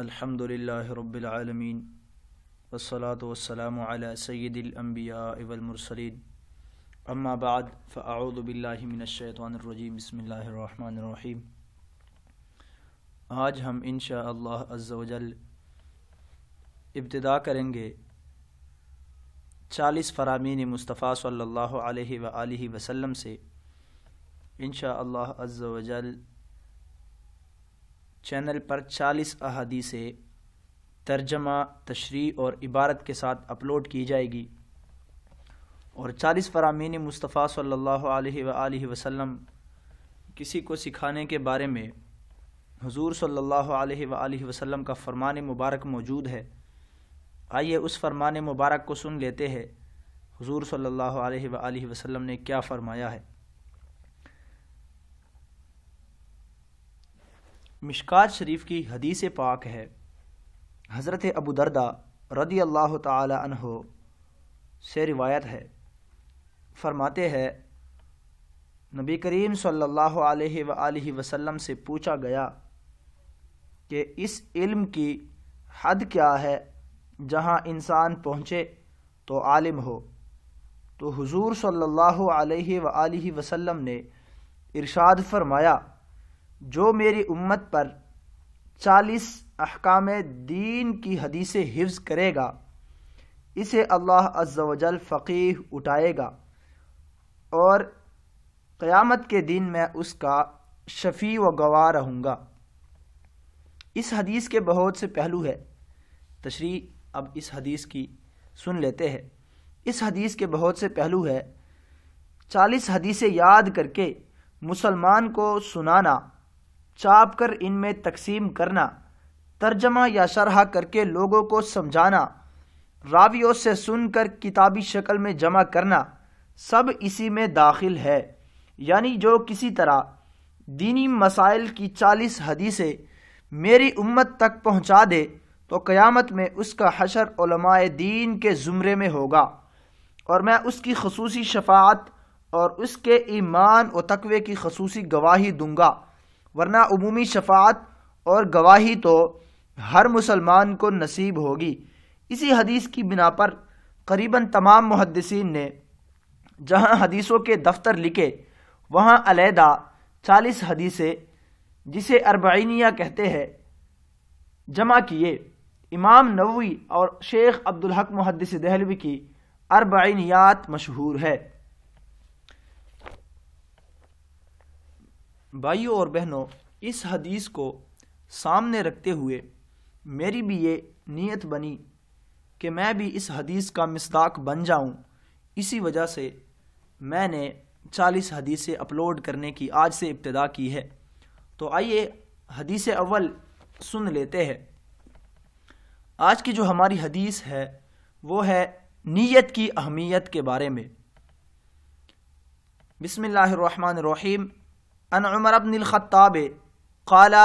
الحمد لله رب العالمين والصلاة والسلام على سيد الأنبياء والمرسلين أما بعد فأعوذ بالله من الشيطان الرجيم بسم الله الرحمن الرحيم आज हम इन अल्लाह अज्जल इब्तदा करेंगे चालीस फरामीन मुस्तफ़ा सल्लल्लाहु अलैहि वसल्लम से इन अल्लाह अज्जल चैनल पर 40 से तर्जमा तशरी और इबारत के साथ अपलोड की जाएगी और 40 फरामीन मुस्तफ़ा सल्लल्लाहु अलैहि वसल्लम किसी को सिखाने के बारे में हुजूर सल्लल्लाहु अलैहि वसल्लम का फरमान मुबारक मौजूद है आइए उस फरमान मुबारक को सुन लेते हैं हुजूर सल्लल्लाहु अलैहि वसल्लम ने क्या फ़रमाया है मिशकात शरीफ की हदीस पाक है हज़रत अबू दरदा रदी अल्लाह तहो से रिवायत है फरमाते हैं नबी करीम सल्लल्लाहु अलैहि वसल्लम से पूछा गया कि इस इल्म की हद क्या है जहाँ इंसान पहुँचे तो आलिम हो तो हुजूर सल्लल्लाहु अलैहि वसल्लम ने इरशाद फरमाया जो मेरी उम्मत पर चालीस अहकाम दीन की हदीसें हिफ्ज़ करेगा इसे अल्लाह अज्जल फ़कीह उठाएगा और क़यामत के दिन मैं उसका शफी व गवाह रहूँगा इस हदीस के बहुत से पहलू है तशरी अब इस हदीस की सुन लेते हैं इस हदीस के बहुत से पहलू है चालीस हदीसें याद करके मुसलमान को सुनाना चाप कर इनमें तकसीम करना तर्जमा या शरह करके लोगों को समझाना रावियों से सुनकर किताबी शक्ल में जमा करना सब इसी में दाखिल है यानी जो किसी तरह दीनी मसाइल की चालीस हदीसें मेरी उम्मत तक पहुंचा दे तो क़यामत में उसका हशर दीन के ज़ुमरे में होगा और मैं उसकी खसूसी शफात और उसके ईमान और तकवे की खसूसी गवाही दूंगा वरना अमूमी शफात और गवाही तो हर मुसलमान को नसीब होगी इसी हदीस की बिना पर करीबन तमाम मुहदसिन ने जहां हदीसों के दफ्तर लिखे वहां अलीहदा चालीस हदीसें जिसे अरबैनिया कहते हैं जमा किए इमाम नवी और शेख अब्दुल हक मुहदस दहलवी की अरबैनियात मशहूर है भाइयों और बहनों इस हदीस को सामने रखते हुए मेरी भी ये नीयत बनी कि मैं भी इस हदीस का मिसदाक बन जाऊं इसी वजह से मैंने चालीस हदीसें अपलोड करने की आज से इब्तदा की है तो आइए हदीस अव्वल सुन लेते हैं आज की जो हमारी हदीस है वो है नीयत की अहमियत के बारे में रहीम अन उमर अबन ख़त्ताब काला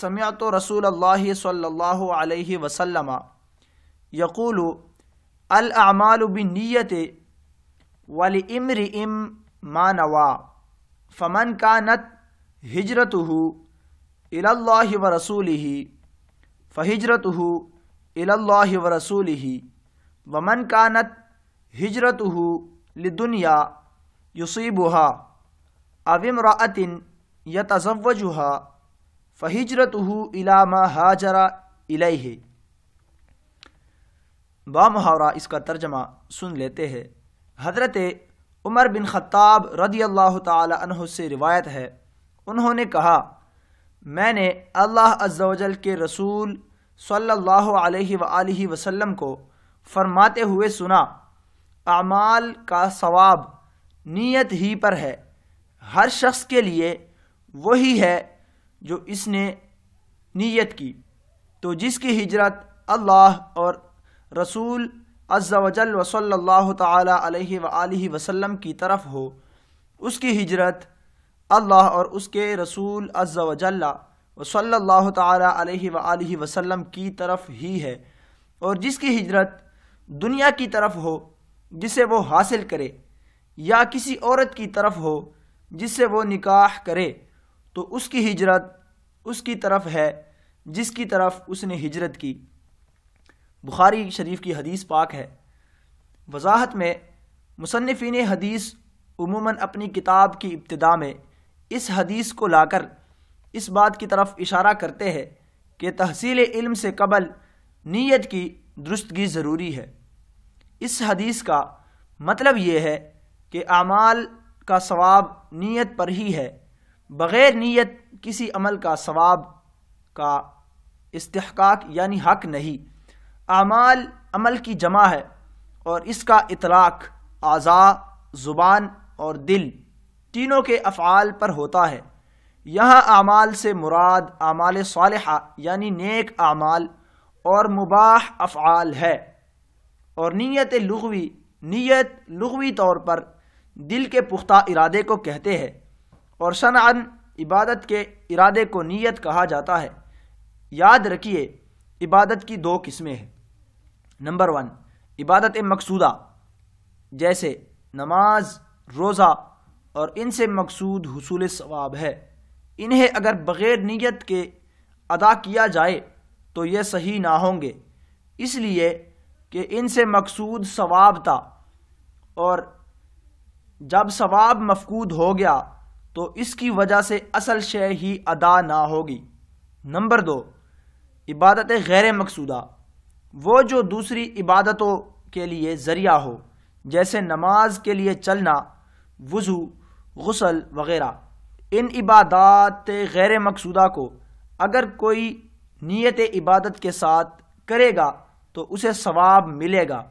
समयत रसूल अल्लाह सल्लल्लाहु अलैहि वसल्लम यकूल अल बिन नीयत वल इम्र इम मानवा फ़मन का नत हिजरत इल्लाह व रसूल ही फ़हिजरत इल्लाह व रसूल ही वमन कानत हिजरत लिदुनिया युसीबहा अविमरातिन यतजवजुहा फ़हिजरतहू इलामा हाजरा इलह बा मुहावरा इसका तर्जमा सुन लेते हैं हज़रत उमर बिन ख़त्ताब रदी अल्लाह तह से रिवायत है उन्होंने कहा मैंने अल्लाह अज्जल के रसूल सल्लल्लाहु अलैहि सल्ला वसल्लम को फ़रमाते हुए सुना अमाल का सवाब नीयत ही पर है हर शख्स के लिए वही है जो इसने नीयत की तो जिसकी हिजरत अल्लाह और रसूल अज़्ज़ा वजल वसल्लल्लाहु ताला अलैहि वसल्लम की तरफ हो उसकी हिजरत अल्लाह और उसके रसूल अज़्ज़ा वजल्ला वसल्लल्लाहु ताला अलैहि वसल्लम की तरफ ही है और जिसकी हिजरत दुनिया की तरफ हो जिसे वो हासिल करे या किसी औरत की तरफ हो जिससे वो निकाह करे तो उसकी हिजरत उसकी तरफ है जिसकी तरफ उसने हिजरत की बुखारी शरीफ की हदीस पाक है वजाहत में मुसनफ़ी ने हदीस उमूमन अपनी किताब की इब्तदा में इस हदीस को लाकर इस बात की तरफ इशारा करते हैं कि तहसील इल्म से कबल नीयत की दुरुस्तगी ज़रूरी है इस हदीस का मतलब ये है कि अमाल का सवाब नीयत पर ही है बग़ैर नीयत किसी अमल का सवाब का इस्तेहकाक यानी हक नहीं आमाल अमल की जमा है और इसका इतलाक आज़ा ज़ुबान और दिल तीनों के अफ़ाल पर होता है यहाँ आमाल से मुराद आमाल साल यानी नेक आमाल और मुबाह अफ़ाल है और नीयत लगवी नीयत लगवी तौर पर दिल के पुख्ता इरादे को कहते हैं और शनअन इबादत के इरादे को नीयत कहा जाता है याद रखिए इबादत की दो किस्में हैं नंबर वन इबादत मकसूदा जैसे नमाज रोज़ा और इनसे मकसूद हसूल सवाब है इन्हें अगर बग़ैर नीयत के अदा किया जाए तो ये सही ना होंगे इसलिए कि इनसे मकसूद सवाब था और जब सवाब मफकूद हो गया तो इसकी वजह से असल शय ही अदा ना होगी नंबर दो इबादत गैर मकसूदा वो जो दूसरी इबादतों के लिए ज़रिया हो जैसे नमाज के लिए चलना वज़ू गसल वग़ैरह इन इबादत गैर मकसूदा को अगर कोई नीयत इबादत के साथ करेगा तो उसे सवाब मिलेगा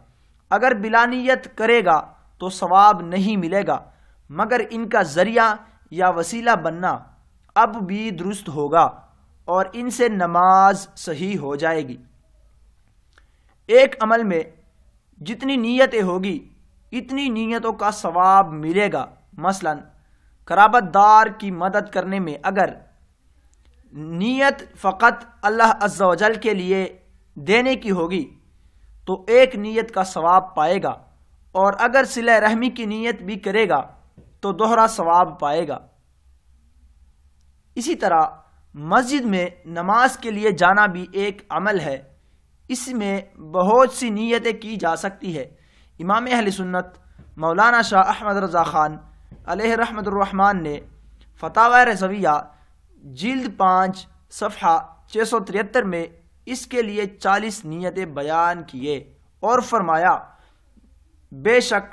अगर बिलानियत करेगा तो सवाब नहीं मिलेगा मगर इनका ज़रिया या वसीला बनना अब भी दुरुस्त होगा और इनसे नमाज सही हो जाएगी एक अमल में जितनी नीयतें होगी इतनी नीयतों का सवाब मिलेगा मसलन खराबतदार की मदद करने में अगर नीयत फ़कत अल्लाह अज्जा के लिए देने की होगी तो एक नीयत का सवाब पाएगा और अगर सिला रहमी की नीयत भी करेगा तो दोहरा सवाब पाएगा इसी तरह मस्जिद में नमाज के लिए जाना भी एक अमल है इसमें बहुत सी नीयतें की जा सकती है इमाम अहल सुन्नत मौलाना शाह अहमद रज़ा ख़ान रहमतरहमान ने फ़तावा रजविया जल्द पाँच सफ़ा छः सौ तिहत्तर में इसके लिए चालीस नीयतें बयान किए और फरमाया बेशक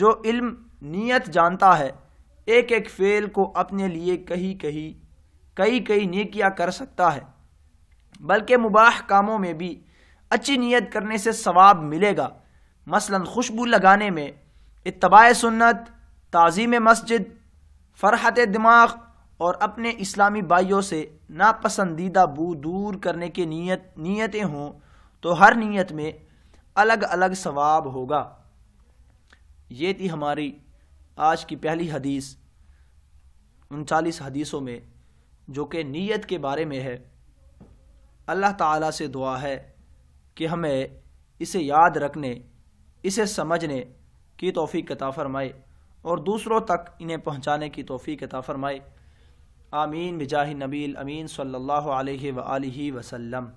जो इल्म नीयत जानता है एक एक फ़ेल को अपने लिए कहीं कहीं कई कई नेकियां कर सकता है बल्कि मुबाह कामों में भी अच्छी नीयत करने से सवाब मिलेगा मसलन खुशबू लगाने में इतबा सुन्नत ताज़ीम मस्जिद फ़रहत दिमाग और अपने इस्लामी भाइयों से नापसंदीदा बू दूर करने की नीयत नीयतें हों तो हर नीयत में अलग अलग सवाब होगा ये थी हमारी आज की पहली हदीस उनचालीस हदीसों में जो कि नीयत के बारे में है अल्लाह ताला से दुआ है कि हमें इसे याद रखने इसे समझने की तोफ़ी कता फ़रमाए और दूसरों तक इन्हें पहुँचाने की तोफ़ी कता फ़रमाए आमीन बिजाह नबील अमीन सल्लल्लाहु अलैहि वसल्लम